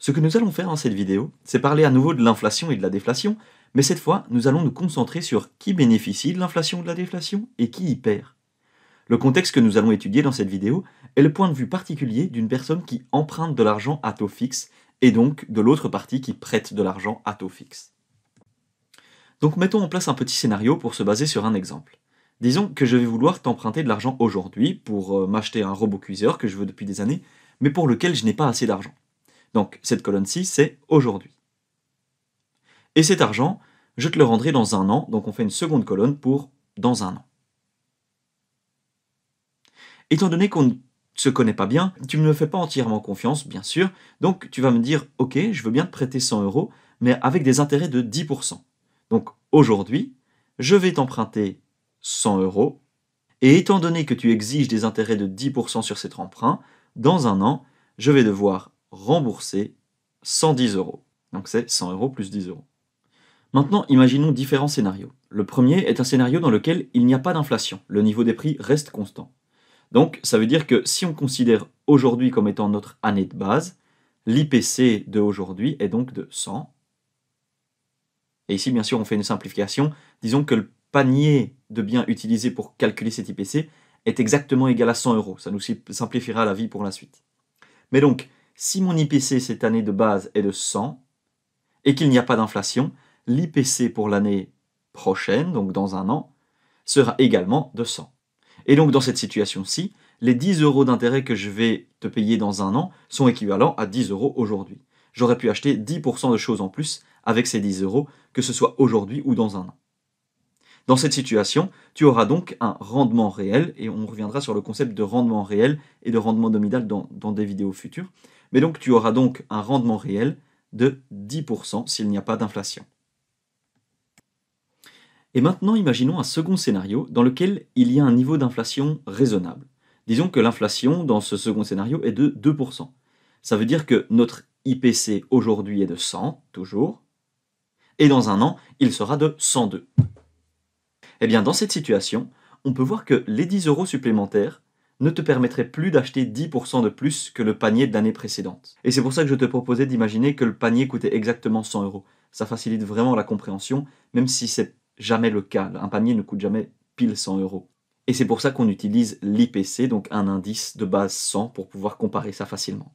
Ce que nous allons faire dans cette vidéo, c'est parler à nouveau de l'inflation et de la déflation, mais cette fois, nous allons nous concentrer sur qui bénéficie de l'inflation ou de la déflation et qui y perd. Le contexte que nous allons étudier dans cette vidéo est le point de vue particulier d'une personne qui emprunte de l'argent à taux fixe et donc de l'autre partie qui prête de l'argent à taux fixe. Donc mettons en place un petit scénario pour se baser sur un exemple. Disons que je vais vouloir t'emprunter de l'argent aujourd'hui pour euh, m'acheter un robot cuiseur que je veux depuis des années, mais pour lequel je n'ai pas assez d'argent. Donc cette colonne-ci, c'est aujourd'hui. Et cet argent, je te le rendrai dans un an, donc on fait une seconde colonne pour dans un an. Étant donné qu'on ne se connaît pas bien, tu ne me fais pas entièrement confiance, bien sûr, donc tu vas me dire, ok, je veux bien te prêter 100 euros, mais avec des intérêts de 10%. Donc aujourd'hui, je vais t'emprunter 100 euros, et étant donné que tu exiges des intérêts de 10% sur cet emprunt, dans un an, je vais devoir rembourser 110 euros. Donc c'est 100 euros plus 10 euros. Maintenant, imaginons différents scénarios. Le premier est un scénario dans lequel il n'y a pas d'inflation, le niveau des prix reste constant. Donc ça veut dire que si on considère aujourd'hui comme étant notre année de base, l'IPC de aujourd'hui est donc de 100. Et ici, bien sûr, on fait une simplification. Disons que le panier de biens utilisés pour calculer cet IPC est exactement égal à 100 euros. Ça nous simplifiera la vie pour la suite. Mais donc, si mon IPC cette année de base est de 100 et qu'il n'y a pas d'inflation, l'IPC pour l'année prochaine, donc dans un an, sera également de 100. Et donc dans cette situation-ci, les 10 euros d'intérêt que je vais te payer dans un an sont équivalents à 10 euros aujourd'hui. J'aurais pu acheter 10% de choses en plus avec ces 10 euros, que ce soit aujourd'hui ou dans un an. Dans cette situation, tu auras donc un rendement réel, et on reviendra sur le concept de rendement réel et de rendement nominal dans, dans des vidéos futures mais donc tu auras donc un rendement réel de 10% s'il n'y a pas d'inflation. Et maintenant, imaginons un second scénario dans lequel il y a un niveau d'inflation raisonnable. Disons que l'inflation dans ce second scénario est de 2%. Ça veut dire que notre IPC aujourd'hui est de 100, toujours, et dans un an, il sera de 102. Eh bien, dans cette situation, on peut voir que les 10 euros supplémentaires ne te permettrait plus d'acheter 10% de plus que le panier de l'année précédente. Et c'est pour ça que je te proposais d'imaginer que le panier coûtait exactement 100 euros. Ça facilite vraiment la compréhension, même si c'est jamais le cas. Un panier ne coûte jamais pile 100 euros. Et c'est pour ça qu'on utilise l'IPC, donc un indice de base 100, pour pouvoir comparer ça facilement.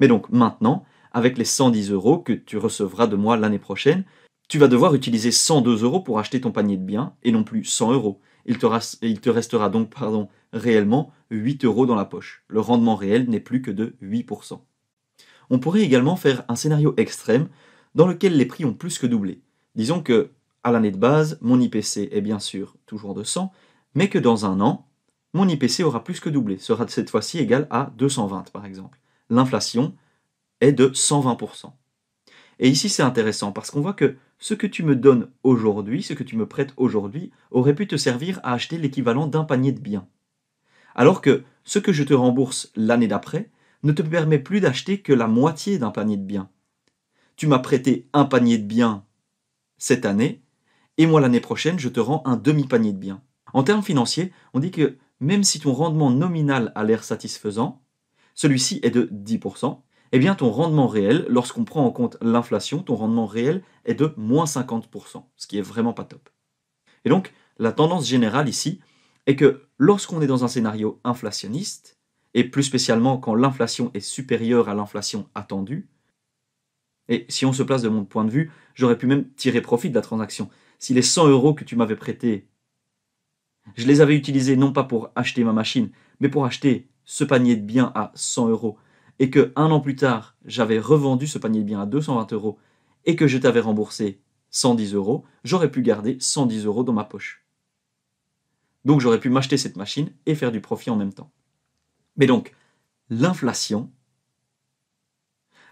Mais donc maintenant, avec les 110 euros que tu recevras de moi l'année prochaine, tu vas devoir utiliser 102 euros pour acheter ton panier de biens et non plus 100 euros il te, restera donc pardon, réellement 8 euros dans la poche. Le rendement réel n'est plus que de 8%. On pourrait également faire un scénario extrême dans lequel les prix ont plus que doublé. Disons que, à l'année de base, mon IPC est bien sûr toujours de 100, mais que dans un an, mon IPC aura plus que doublé, sera cette fois-ci égal à 220 par exemple. L'inflation est de 120%. Et ici c'est intéressant parce qu'on voit que ce que tu me donnes aujourd'hui, ce que tu me prêtes aujourd'hui, aurait pu te servir à acheter l'équivalent d'un panier de biens. Alors que ce que je te rembourse l'année d'après ne te permet plus d'acheter que la moitié d'un panier de biens. Tu m'as prêté un panier de biens cette année, et moi l'année prochaine, je te rends un demi-panier de biens. En termes financiers, on dit que même si ton rendement nominal a l'air satisfaisant, celui-ci est de 10%, eh bien ton rendement réel, lorsqu'on prend en compte l'inflation, ton rendement réel est de moins 50%, ce qui est vraiment pas top. Et donc, la tendance générale ici est que lorsqu'on est dans un scénario inflationniste, et plus spécialement quand l'inflation est supérieure à l'inflation attendue, et si on se place de mon point de vue, j'aurais pu même tirer profit de la transaction. Si les 100 euros que tu m'avais prêtés, je les avais utilisés non pas pour acheter ma machine, mais pour acheter ce panier de biens à 100 euros, et que an plus tard, j'avais revendu ce panier de biens à 220 euros et que je t'avais remboursé 110 euros, j'aurais pu garder 110 euros dans ma poche. Donc j'aurais pu m'acheter cette machine et faire du profit en même temps. Mais donc, l'inflation,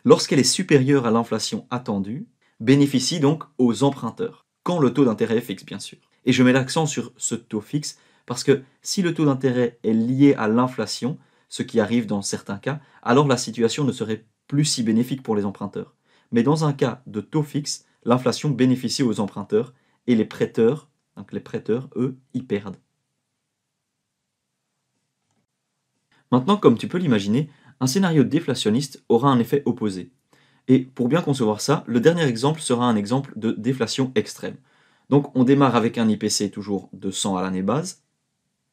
lorsqu'elle est supérieure à l'inflation attendue, bénéficie donc aux emprunteurs, quand le taux d'intérêt est fixe bien sûr. Et je mets l'accent sur ce taux fixe parce que si le taux d'intérêt est lié à l'inflation, ce qui arrive dans certains cas, alors la situation ne serait plus si bénéfique pour les emprunteurs. Mais dans un cas de taux fixe, l'inflation bénéficie aux emprunteurs et les prêteurs, donc les prêteurs, eux, y perdent. Maintenant, comme tu peux l'imaginer, un scénario déflationniste aura un effet opposé. Et pour bien concevoir ça, le dernier exemple sera un exemple de déflation extrême. Donc on démarre avec un IPC toujours de 100 à l'année base,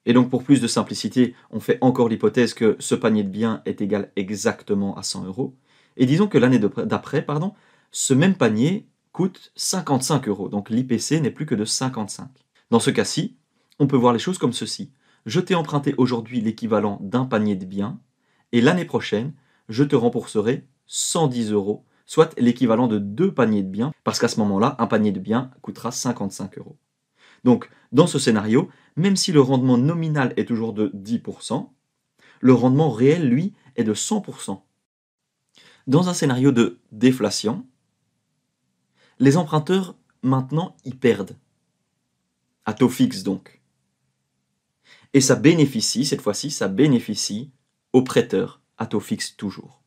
et donc pour plus de simplicité, on fait encore l'hypothèse que ce panier de biens est égal exactement à 100 euros. Et disons que l'année d'après, pardon, ce même panier coûte 55 euros, donc l'IPC n'est plus que de 55. Dans ce cas-ci, on peut voir les choses comme ceci. Je t'ai emprunté aujourd'hui l'équivalent d'un panier de biens, et l'année prochaine, je te rembourserai 110 euros, soit l'équivalent de deux paniers de biens, parce qu'à ce moment-là, un panier de biens coûtera 55 euros. Donc, dans ce scénario, même si le rendement nominal est toujours de 10%, le rendement réel, lui, est de 100%. Dans un scénario de déflation, les emprunteurs, maintenant, y perdent. À taux fixe, donc. Et ça bénéficie, cette fois-ci, ça bénéficie aux prêteurs, à taux fixe toujours.